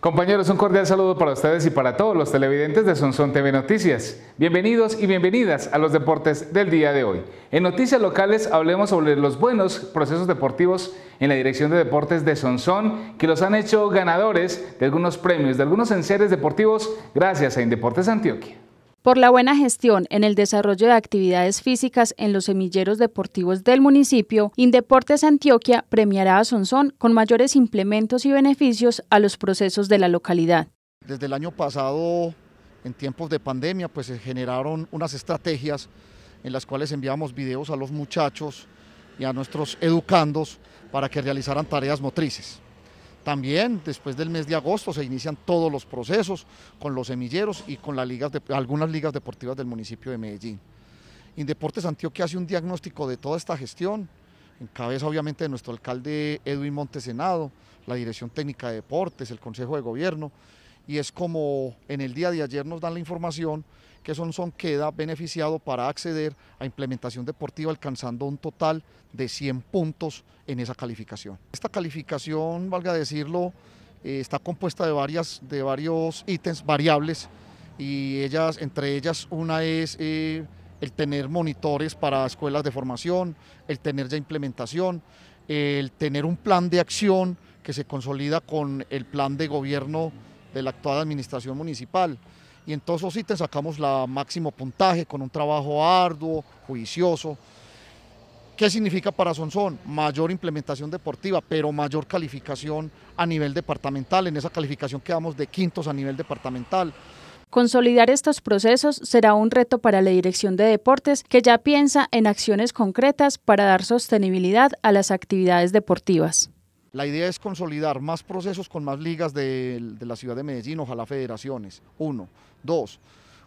Compañeros, un cordial saludo para ustedes y para todos los televidentes de Sonson TV Noticias. Bienvenidos y bienvenidas a los deportes del día de hoy. En Noticias Locales hablemos sobre los buenos procesos deportivos en la Dirección de Deportes de Sonsón que los han hecho ganadores de algunos premios, de algunos enseres deportivos gracias a Indeportes Antioquia por la buena gestión en el desarrollo de actividades físicas en los semilleros deportivos del municipio, Indeportes Antioquia premiará a Sonsón con mayores implementos y beneficios a los procesos de la localidad. Desde el año pasado, en tiempos de pandemia, pues se generaron unas estrategias en las cuales enviamos videos a los muchachos y a nuestros educandos para que realizaran tareas motrices. También después del mes de agosto se inician todos los procesos con los semilleros y con de, algunas ligas deportivas del municipio de Medellín. Indeportes Antioquia hace un diagnóstico de toda esta gestión, en cabeza obviamente de nuestro alcalde Edwin Montesenado, la Dirección Técnica de Deportes, el Consejo de Gobierno y es como en el día de ayer nos dan la información que son, son queda beneficiado para acceder a implementación deportiva alcanzando un total de 100 puntos en esa calificación. Esta calificación, valga decirlo, eh, está compuesta de, varias, de varios ítems variables y ellas, entre ellas una es eh, el tener monitores para escuelas de formación, el tener ya implementación, el tener un plan de acción que se consolida con el plan de gobierno de la actual administración municipal. Y en todos esos ítems sacamos la máximo puntaje con un trabajo arduo, juicioso. ¿Qué significa para Sonsón? Mayor implementación deportiva, pero mayor calificación a nivel departamental. En esa calificación quedamos de quintos a nivel departamental. Consolidar estos procesos será un reto para la Dirección de Deportes, que ya piensa en acciones concretas para dar sostenibilidad a las actividades deportivas. La idea es consolidar más procesos con más ligas de, la ciudad de Medellín, ojalá federaciones, uno. Dos,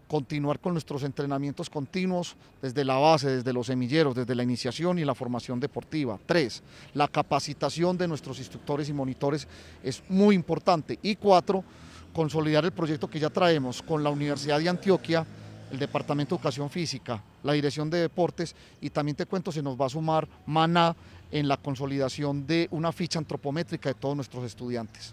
continuar con nuestros entrenamientos continuos desde la base, desde los semilleros, desde la iniciación y la formación deportiva. Tres, la capacitación de nuestros instructores y monitores es muy importante. Y cuatro, consolidar el proyecto que ya traemos con la Universidad de Antioquia, el Departamento de Educación Física, la Dirección de Deportes y también te cuento, se nos va a sumar MANA en la consolidación de una ficha antropométrica de todos nuestros estudiantes.